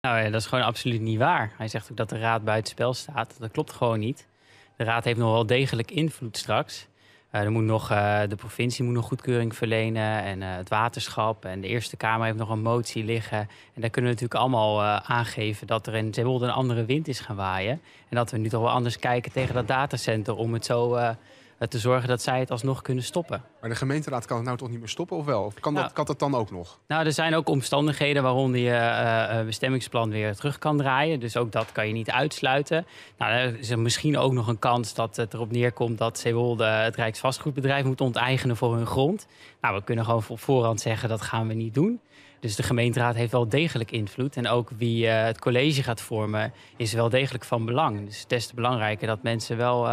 Nou ja, dat is gewoon absoluut niet waar. Hij zegt ook dat de raad buiten spel staat. Dat klopt gewoon niet. De raad heeft nog wel degelijk invloed straks. Eh, er moet nog, eh, de provincie moet nog goedkeuring verlenen en eh, het waterschap en de Eerste Kamer heeft nog een motie liggen. En daar kunnen we natuurlijk allemaal aangeven dat er in Zeewolde een andere wind is gaan waaien. En dat we nu toch wel anders kijken tegen dat datacenter om het zo te zorgen dat zij het alsnog kunnen stoppen. Maar de gemeenteraad kan het nou toch niet meer stoppen, of wel? Of kan, dat, nou, kan dat dan ook nog? Nou, er zijn ook omstandigheden waaronder je eh, eh, bestemmingsplan weer terug kan draaien. Dus ook dat kan je niet uitsluiten. Nou, er is er misschien ook nog een kans dat het erop neerkomt dat Zeewolde het Rijksvastgoedbedrijf moet onteigenen voor hun grond. Nou, we kunnen gewoon op voorhand zeggen dat gaan we niet doen. Dus de gemeenteraad heeft wel degelijk invloed. En ook wie eh, het college gaat vormen is wel degelijk van belang. Dus het des te belangrijker dat mensen wel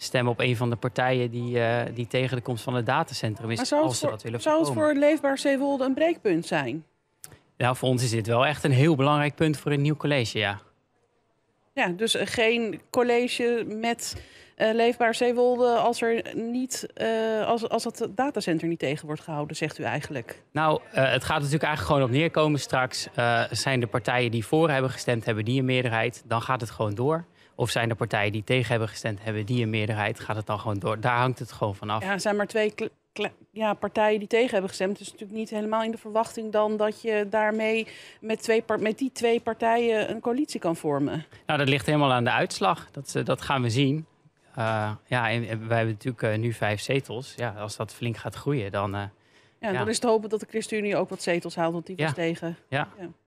stemmen op een van de partijen die, uh, die tegen de komst van het datacentrum is. zou, als ze dat willen zou het voor Leefbaar Zeewolde een breekpunt zijn? Nou, voor ons is dit wel echt een heel belangrijk punt voor een nieuw college, ja. Ja, dus eh, geen college met eh, Leefbaar Zeewolde als, er niet, als, als het datacenter niet tegen wordt gehouden, zegt u eigenlijk? Nou, het gaat natuurlijk eigenlijk gewoon op neerkomen straks. zijn de partijen die voor hebben gestemd, hebben die een meerderheid? Dan gaat het gewoon door. Of zijn er partijen die tegen hebben gestemd, hebben die een meerderheid? Gaat het dan gewoon door? Daar hangt het gewoon vanaf. Ja, er zijn maar twee ja, partijen die tegen hebben gestemd. Dus natuurlijk niet helemaal in de verwachting dan dat je daarmee met, twee, met die twee partijen een coalitie kan vormen. Nou, dat ligt helemaal aan de uitslag. Dat, dat gaan we zien. Uh, ja, en, wij hebben natuurlijk eh, nu vijf zetels. Ja, als dat flink gaat groeien, dan. Eh, ja, dan is het hopen dat de ChristenUnie ook wat zetels haalt, want die ja. tegen. ja. ja.